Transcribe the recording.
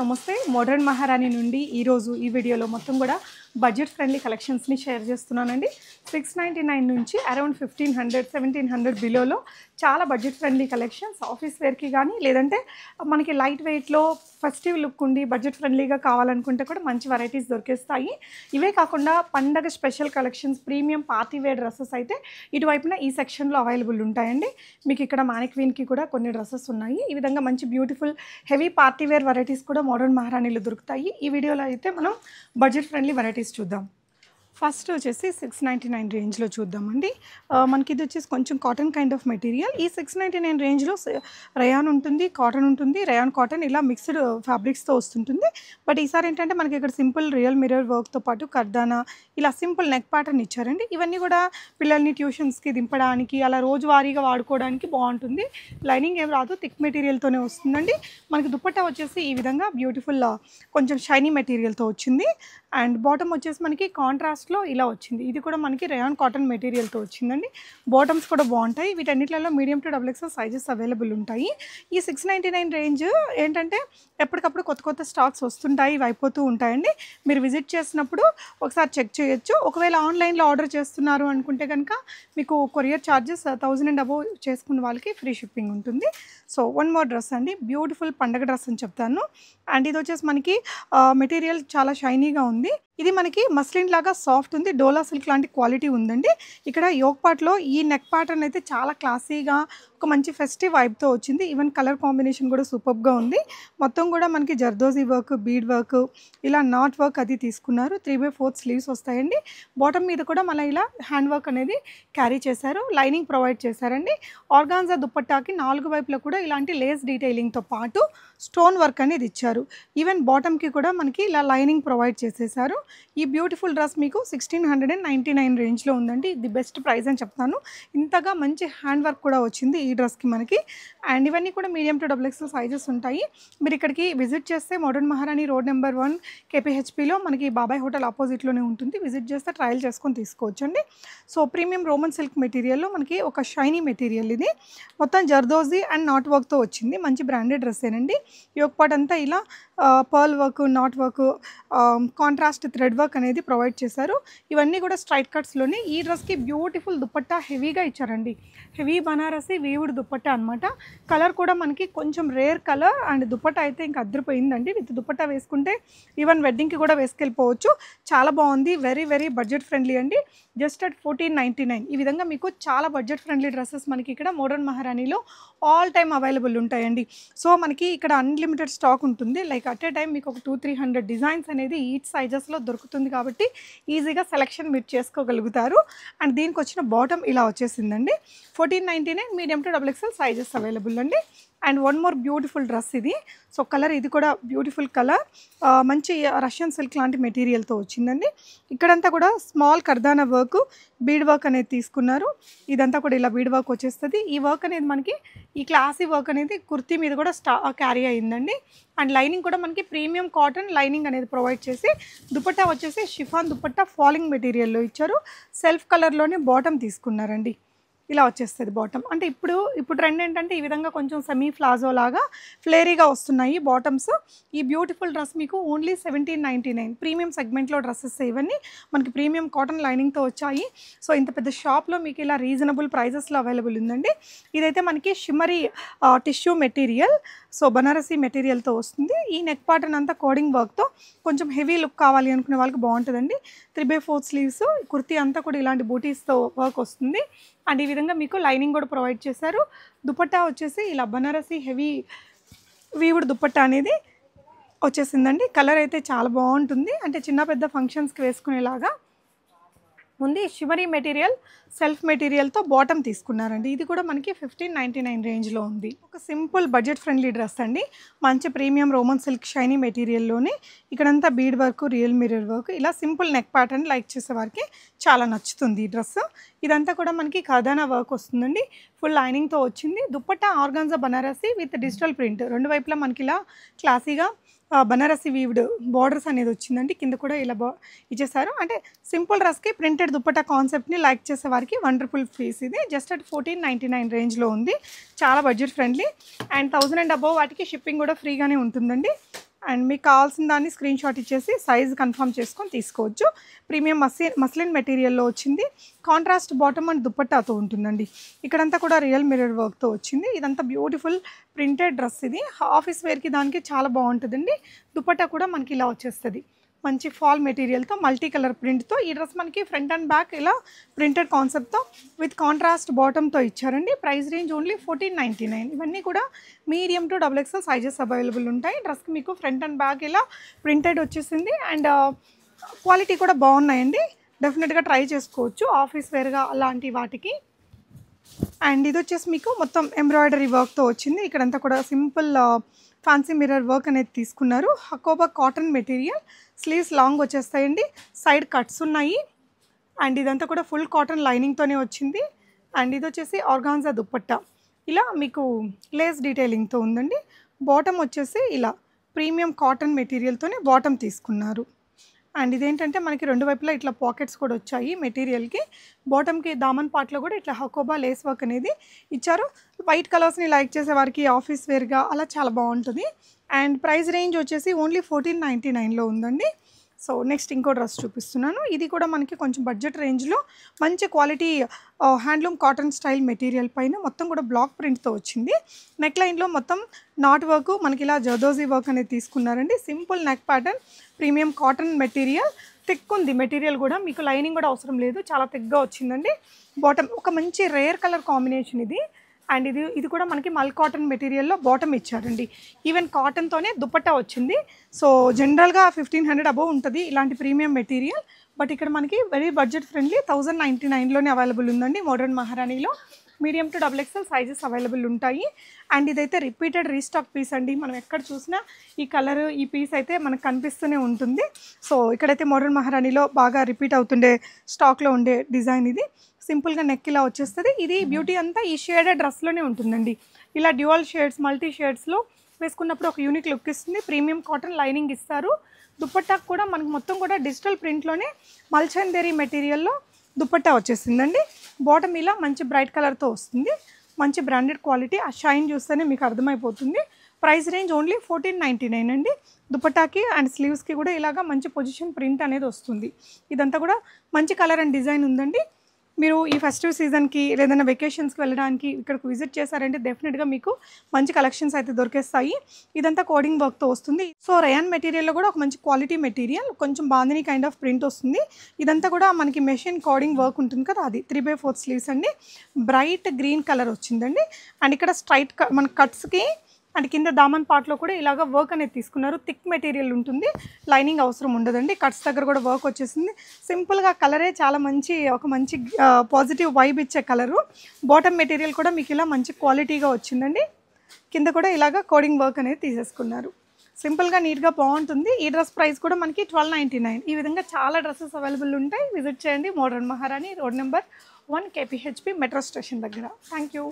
నమస్తే మోడర్న్ మహారాణి నుండి ఈరోజు ఈ వీడియోలో మొత్తం కూడా బడ్జెట్ ఫ్రెండ్లీ కలెక్షన్స్ని షేర్ చేస్తున్నానండి సిక్స్ నైంటీ నైన్ నుంచి around fifteen hundred seventeen hundred బిలోలో చాలా బడ్జెట్ ఫ్రెండ్లీ కలెక్షన్స్ ఆఫీస్ వేర్కి కానీ లేదంటే మనకి లైట్ వెయిట్లో ఫెస్టివ్ లుక్ ఉండి బడ్జెట్ ఫ్రెండ్లీగా కావాలనుకుంటే కూడా మంచి వెరైటీస్ దొరికేస్తాయి ఇవే కాకుండా పండగ special collections premium party wear dresses అయితే ఇటువైపున ఈ సెక్షన్లో అవైలబుల్ ఉంటాయండి మీకు ఇక్కడ మానిక్వీన్కి కూడా కొన్ని డ్రెస్సెస్ ఉన్నాయి ఈ విధంగా మంచి beautiful heavy party wear varieties కూడా మోడర్న్ మహారాణిలు దొరుకుతాయి ఈ వీడియోలో అయితే మనం బడ్జెట్ ఫ్రెండ్లీ వెరైటీస్ చూద్దాం ఫస్ట్ వచ్చేసి సిక్స్ నైంటీ నైన్ రేంజ్లో చూద్దామండి మనకి ఇది వచ్చేసి కొంచెం కాటన్ కైండ్ ఆఫ్ మెటీరియల్ ఈ సిక్స్ నైంటీ నైన్ రేంజ్లో రయాన్ ఉంటుంది కాటన్ ఉంటుంది రయాన్ కాటన్ ఇలా మిక్స్డ్ ఫ్యాబ్రిక్స్తో వస్తుంటుంది బట్ ఈసారి ఏంటంటే మనకి ఇక్కడ సింపుల్ రియల్ మిరర్ వర్క్తో పాటు కర్దానా ఇలా సింపుల్ నెక్ ప్యాటర్న్ ఇచ్చారండి ఇవన్నీ కూడా పిల్లల్ని ట్యూషన్స్కి దింపడానికి అలా రోజువారీగా వాడుకోవడానికి బాగుంటుంది లైనింగ్ ఏం రాదు థిక్ మెటీరియల్తోనే వస్తుందండి మనకి దుప్పట్టా వచ్చేసి ఈ విధంగా బ్యూటిఫుల్ కొంచెం షైనీ మెటీరియల్తో వచ్చింది అండ్ బాటమ్ వచ్చేసి మనకి కాంట్రాస్ట్ కాంట్రాస్ట్లో ఇలా వచ్చింది ఇది కూడా మనకి రయాన్ కాటన్ మెటీరియల్తో వచ్చిందండి బాటమ్స్ కూడా బాగుంటాయి వీటన్నిటిలో medium to double XL sizes available ఉంటాయి ఈ సిక్స్ నైంటీ నైన్ రేంజ్ ఏంటంటే ఎప్పటికప్పుడు కొత్త కొత్త స్టాక్స్ వస్తుంటాయి ఇవి అయిపోతూ ఉంటాయండి మీరు విజిట్ చేసినప్పుడు ఒకసారి చెక్ చేయొచ్చు ఒకవేళ ఆన్లైన్లో ఆర్డర్ చేస్తున్నారు అనుకుంటే కనుక మీకు courier charges thousand and above చేసుకున్న వాళ్ళకి ఫ్రీ షిప్పింగ్ ఉంటుంది సో వన్ మోర్ డ్రెస్ అండి బ్యూటిఫుల్ పండగ డ్రెస్ అని చెప్తాను అండ్ ఇది వచ్చేసి మనకి మెటీరియల్ చాలా షైనీగా ఉంది ఇది మనకి మస్లిన్ లాగా సాఫ్ట్ ఉంది డోలా సిల్క్ లాంటి క్వాలిటీ ఉందండి ఇక్కడ యోగ్ పాట్లో ఈ నెక్ ప్యాటర్న్ అయితే చాలా క్లాసీగా ఒక మంచి ఫెస్టివ్ వైబ్తో వచ్చింది ఈవెన్ కలర్ కాంబినేషన్ కూడా సూపర్గా ఉంది మొత్తం కూడా మనకి జర్దోజీ వర్క్ బీడ్ వర్క్ ఇలా నాట్ వర్క్ అది తీసుకున్నారు త్రీ బై ఫోర్త్ స్లీవ్స్ వస్తాయండి బాటమ్ మీద కూడా మళ్ళీ ఇలా హ్యాండ్ వర్క్ అనేది క్యారీ చేశారు లైనింగ్ ప్రొవైడ్ చేశారండి ఆర్గాన్జా దుప్పట్టాకి నాలుగు వైపులో కూడా ఇలాంటి లేస్ డీటెయిలింగ్తో పాటు స్టోన్ వర్క్ అనేది ఇచ్చారు ఈవెన్ బాటమ్కి కూడా మనకి ఇలా లైనింగ్ ప్రొవైడ్ చేసేసారు ఈ బ్యూటిఫుల్ డ్రెస్ మీకు sixteen hundred and ninety nine రేంజ్లో ఉందండి ఇది బెస్ట్ ప్రైస్ అని చెప్తాను ఇంతగా మంచి హ్యాండ్ వర్క్ కూడా వచ్చింది ఈ డ్రెస్కి మనకి అండ్ ఇవన్నీ కూడా medium to double XL sizes ఉంటాయి మీరు ఇక్కడికి విజిట్ చేస్తే modern Maharani road number one కేపీహెచ్పిలో మనకి బాబాయ్ హోటల్ ఆపోజిట్లోనే ఉంటుంది విజిట్ చేస్తే ట్రయల్ చేసుకొని తీసుకోవచ్చండి సో ప్రీమియం రోమన్ సిల్క్ మెటీరియల్లో మనకి ఒక షైనీ మెటీరియల్ ఇది మొత్తం జర్దోజీ అండ్ నాట్ వర్క్తో వచ్చింది మంచి బ్రాండెడ్ డ్రెస్సేనండి యోగపాట్ అంతా ఇలా pearl work knot work contrast thread work అనేది ప్రొవైడ్ చేశారు ఇవన్నీ కూడా స్ట్రైట్ కట్స్లోనే ఈ డ్రెస్కి బ్యూటిఫుల్ దుపట్టా హెవీగా ఇచ్చారండి హెవీ బనారసి వేవుడు దుప్పట్ట అనమాట కలర్ కూడా మనకి కొంచెం రేర్ కలర్ అండ్ దుప్పట్ట అయితే ఇంకా అద్దరిపోయిందండి విత్ దుప్పట్టా వేసుకుంటే ఈవెన్ వెడ్డింగ్కి కూడా వేసుకెళ్ళిపోవచ్చు చాలా బాగుంది వెరీ వెరీ బడ్జెట్ ఫ్రెండ్లీ అండి జస్ట్ అట్ ఫోర్టీన్ నైన్ ఈ విధంగా మీకు చాలా బడ్జెట్ ఫ్రెండ్లీ డ్రెస్సెస్ మనకి ఇక్కడ మోడర్న్ మహారాణిలో ఆల్ టైమ్ అవైలబుల్ ఉంటాయండి సో మనకి ఇక్కడ అన్లిమిటెడ్ స్టాక్ ఉంటుంది లైక్ అట్ ఏ టైం మీకు ఒక టూ త్రీ హండ్రెడ్ డిజైన్స్ అనేది ఈచ్ సైజెస్లో దొరుకుతుంది కాబట్టి ఈజీగా సెలెక్షన్ మీరు చేసుకోగలుగుతారు అండ్ దీనికి వచ్చిన బాటమ్ ఇలా వచ్చేసిందండి fourteen ninety nine medium to double XL sizes available అండి and one more beautiful dress ఇది సో కలర్ ఇది కూడా బ్యూటిఫుల్ కలర్ మంచి రష్యన్ సిల్క్ లాంటి మెటీరియల్తో వచ్చిందండి ఇక్కడంతా కూడా స్మాల్ కర్దానా వర్క్ బీడ్ వర్క్ అనేది తీసుకున్నారు ఇదంతా కూడా ఇలా బీడ్ వర్క్ వచ్చేస్తుంది ఈ వర్క్ అనేది మనకి ఈ క్లాసీ వర్క్ అనేది కుర్తీ మీద కూడా స్టా క్యారీ అయిందండి అండ్ లైనింగ్ కూడా మనకి ప్రీమియం కాటన్ లైనింగ్ అనేది ప్రొవైడ్ చేసి దుప్ప దుపట్టా వచ్చేసి షిఫాన్ దుపట్టా ఫాలింగ్ మెటీరియల్లో ఇచ్చారు సెల్ఫ్ కలర్లోనే బాటమ్ తీసుకున్నారండి ఇలా వచ్చేస్తుంది బాటమ్ అంటే ఇప్పుడు ఇప్పుడు ట్రెండ్ ఏంటంటే ఈ విధంగా కొంచెం సెమీ ఫ్లాజో లాగా ఫ్లేరీగా వస్తున్నాయి బాటమ్స్ ఈ బ్యూటిఫుల్ డ్రెస్ మీకు only seventeen ninety nine premium సెగ్మెంట్లో డ్రెస్సెస్ ఇవన్నీ మనకి ప్రీమియం కాటన్ లైనింగ్తో వచ్చాయి సో ఇంత పెద్ద షాప్లో మీకు ఇలా రీజనబుల్ ప్రైజెస్లో అవైలబుల్ ఉందండి ఇదైతే మనకి shimmery tissue material so Banarasi మెటీరియల్తో వస్తుంది ఈ నెక్ ప్యాటర్న్ అంతా కోడింగ్ వర్క్తో కొంచెం హెవీ లుక్ కావాలి అనుకునే వాళ్ళకి బాగుంటుందండి three by four sleeves kurti అంతా కూడా ఇలాంటి బూటీస్తో వర్క్ వస్తుంది అండ్ ఈ విధంగా మీకు లైనింగ్ కూడా ప్రొవైడ్ చేశారు దుపట్టా వచ్చేసి ఇలా బనారసీ హెవీ వీవుడ్ దుపట్టా అనేది వచ్చేసిందండి కలర్ అయితే చాలా బాగుంటుంది అంటే చిన్న పెద్ద ఫంక్షన్స్కి వేసుకునేలాగా ఉంది షివరీ మెటీరియల్ సెల్ఫ్ మెటీరియల్తో బాటమ్ తీసుకున్నారండి ఇది కూడా మనకి ఫిఫ్టీన్ నైంటీ నైన్ రేంజ్లో ఉంది ఒక సింపుల్ బడ్జెట్ ఫ్రెండ్లీ డ్రెస్ అండి మంచి ప్రీమియం రోమన్ సిల్క్ షైనీ మెటీరియల్లోనే ఇక్కడంతా bead work real mirror work ఇలా సింపుల్ నెక్ ప్యాటర్న్ లైక్ చేసేవారికి చాలా నచ్చుతుంది ఈ డ్రెస్ ఇదంతా కూడా మనకి కదానా వర్క్ వస్తుందండి ఫుల్ లైనింగ్తో వచ్చింది dupatta organza Banarasi with digital print రెండు వైపులా మనకి ఇలా క్లాసీగా బనారసి వీవ్డ్ బార్డర్స్ అనేది వచ్చిందండి కింద కూడా ఇలా బా ఇచ్చేసారు అంటే సింపుల్ డ్రెస్కి ప్రింటెడ్ దుప్పట్టా కాన్సెప్ట్ని లైక్ చేసేవారికి వారికి వండర్ఫుల్ ఫీస్ ఇది just at fourteen ninety nine రేంజ్లో ఉంది చాలా budget friendly and thousand and above వాటికి షిప్పింగ్ కూడా ఫ్రీగానే ఉంటుందండి అండ్ మీకు కావాల్సిన దాన్ని స్క్రీన్ షాట్ ఇచ్చేసి సైజ్ కన్ఫర్మ్ చేసుకొని తీసుకోవచ్చు ప్రీమియం మసి మస్లిన్ మెటీరియల్లో వచ్చింది కాంట్రాస్ట్ బాటమ్ అండ్ దుప్పట్టాతో ఉంటుందండి ఇక్కడంతా కూడా రియల్ మిరర్ వర్క్తో వచ్చింది ఇదంతా బ్యూటిఫుల్ ప్రింటెడ్ డ్రెస్ ఇది ఆఫీస్ వేర్కి దానికి చాలా బాగుంటుందండి దుప్పట్టా కూడా మనకి ఇలా వచ్చేస్తుంది మంచి ఫాల్ మెటీరియల్తో మల్టీ కలర్ ప్రింట్తో ఈ డ్రెస్ మనకి ఫ్రంట్ అండ్ బ్యాక్ ఇలా ప్రింటెడ్ కాన్సెప్ట్తో విత్ కాంట్రాస్ట్ బాటమ్తో ఇచ్చారండి price range only fourteen ninety nine ఇవన్నీ కూడా medium to double XL sizes available ఉంటాయి డ్రెస్కి మీకు ఫ్రంట్ అండ్ బ్యాక్ ఇలా ప్రింటెడ్ వచ్చేసింది అండ్ క్వాలిటీ uh, కూడా బాగున్నాయండి డెఫినెట్గా ట్రై చేసుకోవచ్చు ఆఫీస్ వేర్గా అలాంటి వాటికి అండ్ ఇది వచ్చేసి మీకు మొత్తం ఎంబ్రాయిడరీ వర్క్తో వచ్చింది ఇక్కడంతా కూడా సింపుల్ ఫ్యాన్సీ మిర్రర్ వర్క్ అనేది తీసుకున్నారు Hakoba cotton material sleeves long వచ్చేస్తాయండి సైడ్ కట్స్ ఉన్నాయి అండ్ ఇదంతా కూడా ఫుల్ కాటన్ లైనింగ్తోనే వచ్చింది అండ్ ఇది వచ్చేసి ఆర్గాన్జా దుప్పట్ట ఇలా మీకు లేస్ డీటెయిలింగ్తో ఉందండి బాటమ్ వచ్చేసి ఇలా ప్రీమియం కాటన్ మెటీరియల్తోనే బాటమ్ తీసుకున్నారు అండ్ ఇదేంటంటే మనకి రెండు వైపులా ఇట్లా పాకెట్స్ కూడా వచ్చాయి మెటీరియల్కి బాటమ్కి దామన్ పార్ట్లో కూడా ఇట్లా హకోబా లేస్ వర్క్ అనేది ఇచ్చారు వైట్ కలర్స్ని లైక్ చేసే వారికి ఆఫీస్ వేర్గా అలా చాలా బాగుంటుంది అండ్ ప్రైస్ రేంజ్ వచ్చేసి ఓన్లీ ఫోర్టీన్ నైంటీ నైన్లో ఉందండి సో నెక్స్ట్ ఇంకో డ్రెస్ చూపిస్తున్నాను ఇది కూడా మనకి కొంచెం బడ్జెట్ రేంజ్లో మంచి quality handloom cotton style material పైన మొత్తం కూడా బ్లాక్ ప్రింట్తో వచ్చింది నెక్ లైన్లో మొత్తం నాట్ వర్క్ మనకి ఇలా జర్దోజీ వర్క్ అనేది తీసుకున్నారండి simple neck pattern premium cotton material thick ఉంది మెటీరియల్ కూడా మీకు లైనింగ్ కూడా అవసరం లేదు చాలా థిక్గా వచ్చిందండి బాటమ్ ఒక మంచి రేర్ కలర్ కాంబినేషన్ ఇది అండ్ ఇది ఇది కూడా మనకి మల్ కాటన్ మెటీరియల్లో బాటమ్ ఇచ్చారండి ఈవెన్ కాటన్తోనే దుపట్టా వచ్చింది సో జనరల్గా ఫిఫ్టీన్ హండ్రెడ్ అబోవ్ ఉంటుంది ఇలాంటి ప్రీమియం మెటీరియల్ బట్ ఇక్కడ మనకి very budget friendly thousand ninety నైన్లోనే అవైలబుల్ ఉందండి మోడర్న్ మహారాణిలో medium to double XL sizes available ఉంటాయి అండ్ ఇదైతే రిపీటెడ్ రీస్టాక్ పీస్ అండి మనం ఎక్కడ చూసినా ఈ కలర్ ఈ పీస్ అయితే మనకు కనిపిస్తూనే ఉంటుంది సో ఇక్కడైతే మోడర్న్ మహారాణిలో బాగా రిపీట్ అవుతుండే స్టాక్లో ఉండే డిజైన్ ఇది సింపుల్గా నెక్ ఇలా వచ్చేస్తుంది ఇది బ్యూటీ hmm. అంతా ఈ షేడ్ డ్రెస్లోనే ఉంటుందండి ఇలా డ్యువల్ షేడ్స్ మల్టీ షేడ్స్లో వేసుకున్నప్పుడు ఒక యూనిక్ లుక్ ఇస్తుంది ప్రీమియం కాటన్ లైనింగ్ ఇస్తారు దుప్పట్టాకు కూడా మనకు మొత్తం కూడా డిజిటల్ ప్రింట్లోనే మల్చందేరీ మెటీరియల్లో దుపట్టా వచ్చేసిందండి బాటమ్ ఇలా మంచి బ్రైట్ కలర్తో వస్తుంది మంచి బ్రాండెడ్ క్వాలిటీ ఆ షైన్ చూస్తేనే మీకు అర్థమైపోతుంది price range only fourteen ninety nine అండి దుపట్టాకి అండ్ స్లీవ్స్కి కూడా ఇలాగా మంచి పొజిషన్ ప్రింట్ అనేది వస్తుంది ఇదంతా కూడా మంచి కలర్ అండ్ డిజైన్ ఉందండి మీరు ఈ ఫెస్టివ్ సీజన్కి లేదన్నా వెకేషన్స్కి వెళ్ళడానికి ఇక్కడికి విజిట్ చేశారంటే డెఫినెట్గా మీకు మంచి కలెక్షన్స్ అయితే దొరికేస్తాయి ఇదంతా కోడింగ్ వర్క్తో వస్తుంది సో రయాన్ మెటీరియల్లో కూడా ఒక మంచి క్వాలిటీ మెటీరియల్ కొంచెం బాంధని కైండ్ ఆఫ్ ప్రింట్ వస్తుంది ఇదంతా కూడా మనకి మెషిన్ కోడింగ్ వర్క్ ఉంటుంది కదా అది త్రీ బై ఫోర్ స్లీవ్స్ అండి బ్రైట్ గ్రీన్ కలర్ వచ్చిందండి అండ్ ఇక్కడ స్ట్రైట్ మన కట్స్కి అండ్ కింద దామన్ పార్ట్లో కూడా ఇలాగ వర్క్ అనేది తీసుకున్నారు థిక్ మెటీరియల్ ఉంటుంది లైనింగ్ అవసరం ఉండదండి కట్స్ దగ్గర కూడా వర్క్ వచ్చేసింది సింపుల్గా కలరే చాలా మంచి ఒక మంచి పాజిటివ్ వైబ్ ఇచ్చే కలరు బాటమ్ మెటీరియల్ కూడా మీకు ఇలా మంచి క్వాలిటీగా వచ్చిందండి కింద కూడా ఇలాగ కోడింగ్ వర్క్ అనేది తీసేసుకున్నారు సింపుల్గా నీట్గా బాగుంటుంది ఈ డ్రెస్ ప్రైస్ కూడా మనకి ట్వెల్వ్ నైంటీ నైన్ ఈ విధంగా చాలా డ్రెస్సెస్ అవైలబుల్ ఉంటాయి విజిట్ చేయండి modern Maharani road number one KPHB metro station దగ్గర థ్యాంక్ యూ